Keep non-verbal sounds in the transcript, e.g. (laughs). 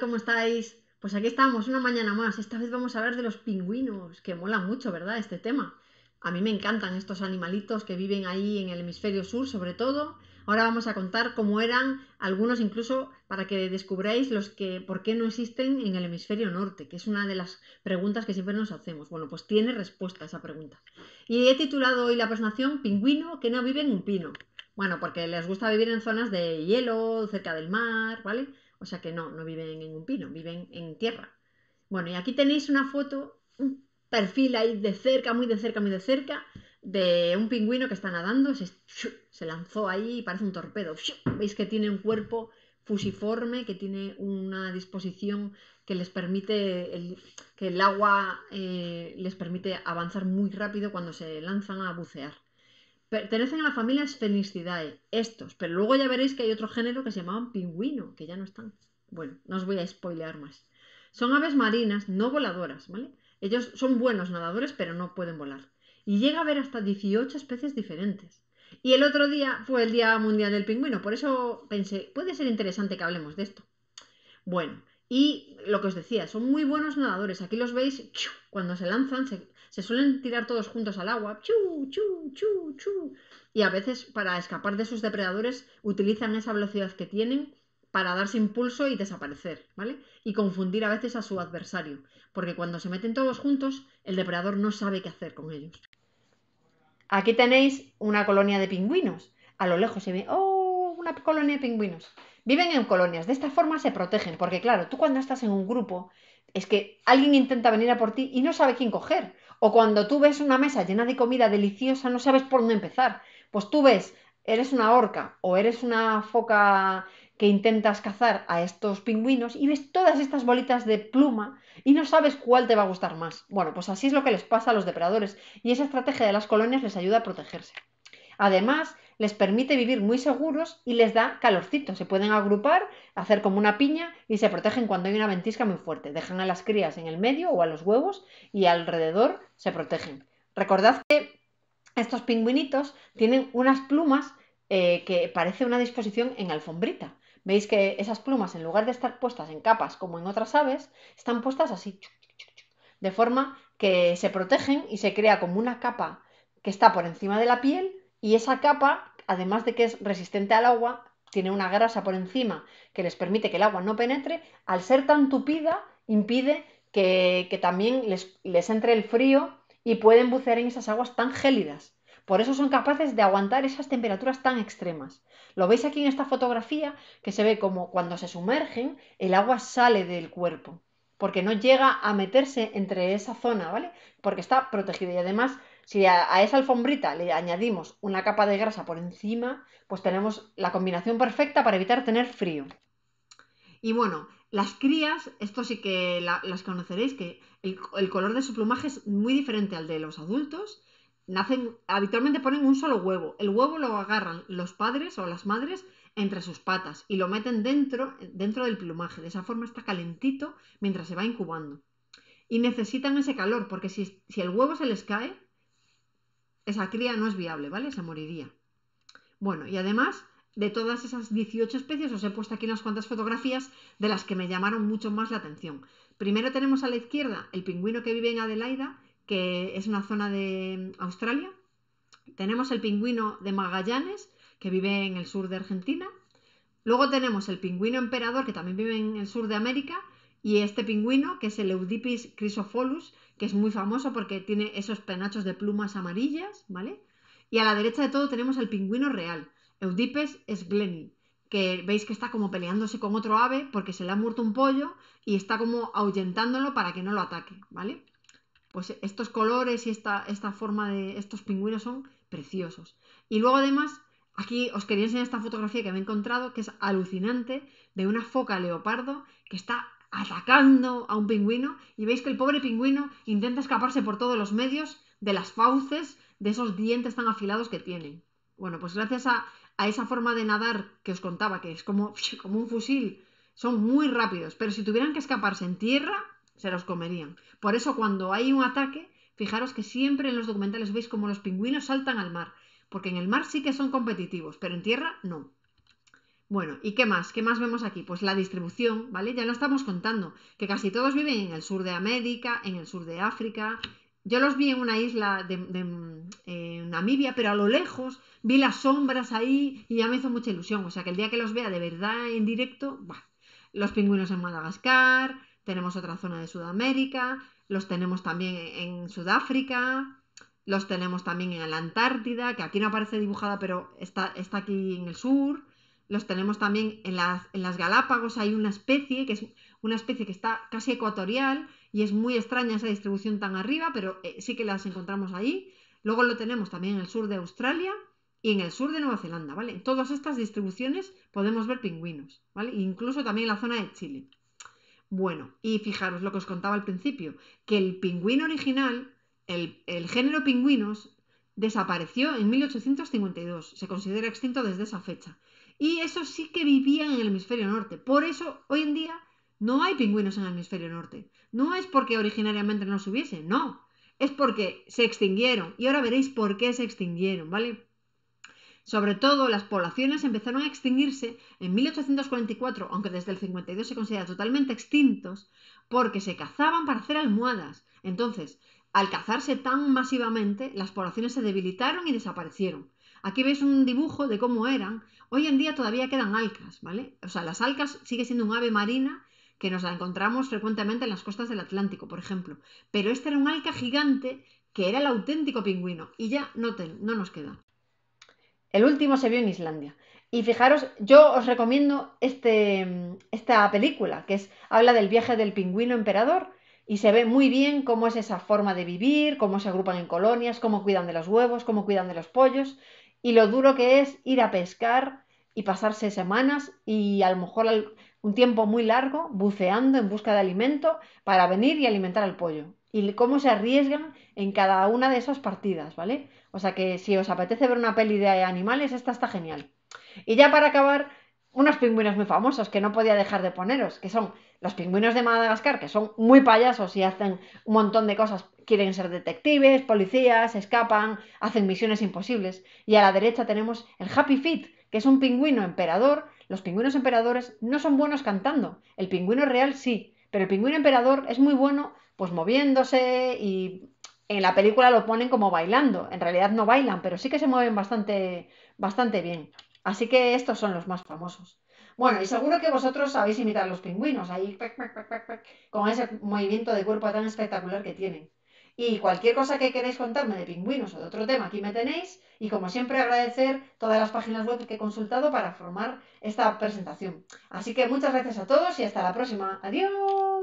¿Cómo estáis? Pues aquí estamos, una mañana más. Esta vez vamos a hablar de los pingüinos, que mola mucho, ¿verdad? Este tema. A mí me encantan estos animalitos que viven ahí en el hemisferio sur, sobre todo. Ahora vamos a contar cómo eran algunos incluso para que descubráis los que por qué no existen en el hemisferio norte, que es una de las preguntas que siempre nos hacemos. Bueno, pues tiene respuesta a esa pregunta. Y he titulado hoy la presentación Pingüino que no vive en un pino. Bueno, porque les gusta vivir en zonas de hielo, cerca del mar, ¿vale? O sea que no, no viven en un pino, viven en tierra. Bueno, y aquí tenéis una foto, un perfil ahí de cerca, muy de cerca, muy de cerca, de un pingüino que está nadando, se, lanzó ahí y parece un torpedo. Veis que tiene un cuerpo fusiforme, que tiene una disposición que les permite, que el agua eh, les permite avanzar muy rápido cuando se lanzan a bucear pertenecen a la familia Sphenicidae, estos, pero luego ya veréis que hay otro género que se llamaban pingüino, que ya no están. Bueno, no os voy a spoilear más. Son aves marinas, no voladoras, ¿vale? Ellos son buenos nadadores, pero no pueden volar. Y llega a haber hasta 18 especies diferentes. Y el otro día fue el Día Mundial del Pingüino, por eso pensé, puede ser interesante que hablemos de esto. Bueno, y lo que os decía, son muy buenos nadadores. Aquí los veis, cuando se lanzan, se, suelen tirar todos juntos al agua. Y a veces, para escapar de sus depredadores, utilizan esa velocidad que tienen para darse impulso y desaparecer, ¿vale? Y confundir a veces a su adversario. Porque cuando se meten todos juntos, el depredador no sabe qué hacer con ellos. Aquí tenéis una colonia de pingüinos. A lo lejos se ve, ¡oh! Una colonia de pingüinos. Viven en colonias, de esta forma se protegen, porque claro, tú cuando estás en un grupo, es que alguien intenta venir a por ti y no sabe quién coger. O cuando tú ves una mesa llena de comida deliciosa, no sabes por dónde empezar. Pues tú ves, eres una orca o eres una foca que intentas cazar a estos pingüinos y ves todas estas bolitas de pluma y no sabes cuál te va a gustar más. Bueno, pues así es lo que les pasa a los depredadores y esa estrategia de las colonias les ayuda a protegerse. Además, les permite vivir muy seguros y les da calorcito. Se pueden agrupar, hacer como una piña y se protegen cuando hay una ventisca muy fuerte. Dejan a las crías en el medio o a los huevos y alrededor se protegen. Recordad que estos pingüinitos tienen unas plumas eh, que parece una disposición en alfombrita. Veis que esas plumas, en lugar de estar puestas en capas como en otras aves, están puestas así, de forma que se protegen y se crea como una capa que está por encima de la piel y esa capa, además de que es resistente al agua, tiene una grasa por encima que les permite que el agua no penetre, al ser tan tupida impide que, también les, les entre el frío y pueden bucear en esas aguas tan gélidas. Por eso son capaces de aguantar esas temperaturas tan extremas. Lo veis aquí en esta fotografía que se ve como cuando se sumergen el agua sale del cuerpo porque no llega a meterse entre esa zona, ¿vale? Porque está protegida y además si a, esa alfombrita le añadimos una capa de grasa por encima, pues tenemos la combinación perfecta para evitar tener frío. Y bueno, las crías, esto sí que las conoceréis, que el, color de su plumaje es muy diferente al de los adultos nacen, habitualmente ponen un solo huevo. El huevo lo agarran los padres o las madres entre sus patas y lo meten dentro, dentro del plumaje. De esa forma está calentito mientras se va incubando. Y necesitan ese calor, porque si el huevo se les cae, esa cría no es viable, ¿vale? Se moriría. Bueno, y además de todas esas 18 especies, os he puesto aquí unas cuantas fotografías de las que me llamaron mucho más la atención. Primero tenemos a la izquierda el pingüino que vive en Adelaida, que es una zona de mm, Australia. Tenemos el pingüino de Magallanes, que vive en el sur de Argentina. Luego tenemos el pingüino emperador, que también vive en el sur de América. Y este pingüino, que es el Eudipis chrysopholus, que es muy famoso porque tiene esos penachos de plumas amarillas, ¿vale? Y a la derecha de todo tenemos el pingüino real, Eudipes sgleni, que veis que está como peleándose con otro ave porque se le ha muerto un pollo y está como ahuyentándolo para que no lo ataque, ¿vale? Pues estos colores y esta, esta forma de estos pingüinos son preciosos. Y luego además, aquí os quería enseñar esta fotografía que me he encontrado, que es alucinante, de una foca leopardo que está atacando a un pingüino y veis que el pobre pingüino intenta escaparse por todos los medios de las fauces, de esos dientes tan afilados que tiene. Bueno, pues gracias a, a esa forma de nadar que os contaba, que es como, (laughs) como un fusil, son muy rápidos, pero si tuvieran que escaparse en tierra, se los comerían. Por eso cuando hay un ataque, fijaros que siempre en los documentales veis como los pingüinos saltan al mar, porque en el mar sí que son competitivos, pero en tierra no. Bueno, ¿y qué más? ¿Qué más vemos aquí? Pues la distribución, ¿vale? Ya lo estamos contando, que casi todos viven en el sur de América, en el sur de África. Yo los vi en una isla de, eh, Namibia, pero a lo lejos vi las sombras ahí y ya me hizo mucha ilusión. O sea que el día que los vea de verdad en directo, los pingüinos en Madagascar, tenemos otra zona de Sudamérica, los tenemos también en Sudáfrica, los tenemos también en la Antártida, que aquí no aparece dibujada, pero está aquí en el sur los tenemos también en las, Galápagos, hay una especie que es una especie que está casi ecuatorial y es muy extraña esa distribución tan arriba, pero eh, sí que las encontramos ahí. Luego lo tenemos también en el sur de Australia y en el sur de Nueva Zelanda, ¿vale? En todas estas distribuciones podemos ver pingüinos, ¿vale? Incluso también en la zona de Chile. Bueno, y fijaros lo que os contaba al principio, que el pingüino original, el, el género pingüinos, desapareció en 1852, se considera extinto desde esa fecha. Y eso sí que vivían en el hemisferio norte. Por eso hoy en día no hay pingüinos en el hemisferio norte. No es porque originariamente no los hubiese, no. Es porque se extinguieron. Y ahora veréis por qué se extinguieron, ¿vale? Sobre todo, las poblaciones empezaron a extinguirse en 1844, aunque desde el 52 se considera totalmente extintos, porque se cazaban para hacer almohadas. Entonces, al cazarse tan masivamente, las poblaciones se debilitaron y desaparecieron. Aquí veis un dibujo de cómo eran Hoy en día todavía quedan alcas, ¿vale? O sea, las alcas sigue siendo un ave marina que nos la encontramos frecuentemente en las costas del Atlántico, por ejemplo. Pero este era un alca gigante que era el auténtico pingüino y ya no, no nos queda. El último se vio en Islandia. Y fijaros, yo os recomiendo este, esta película, que es, habla del viaje del pingüino emperador y se ve muy bien cómo es esa forma de vivir, cómo se agrupan en colonias, cómo cuidan de los huevos, cómo cuidan de los pollos y lo duro que es ir a pescar y pasarse semanas y a lo mejor un tiempo muy largo buceando en busca de alimento para venir y alimentar al pollo. Y cómo se arriesgan en cada una de esas partidas, ¿vale? O sea que si os apetece ver una peli de animales, esta está genial. Y ya para acabar, unos pingüinos muy famosos que no podía dejar de poneros, que son los pingüinos de Madagascar, que son muy payasos y hacen un montón de cosas. Quieren ser detectives, policías, escapan, hacen misiones imposibles. Y a la derecha tenemos el Happy Feet, que es un pingüino emperador. Los pingüinos emperadores no son buenos cantando, el pingüino real sí, pero el pingüino emperador es muy bueno pues moviéndose y en la película lo ponen como bailando. En realidad no bailan, pero sí que se mueven bastante, bastante bien. Así que estos son los más famosos. Bueno, y seguro que vosotros sabéis imitar los pingüinos, ahí con ese movimiento de cuerpo tan espectacular que tienen. Y cualquier cosa que queráis contarme de pingüinos o de otro tema, aquí me tenéis. Y como siempre, agradecer todas las páginas web que he consultado para formar esta presentación. Así que muchas gracias a todos y hasta la próxima. Adiós.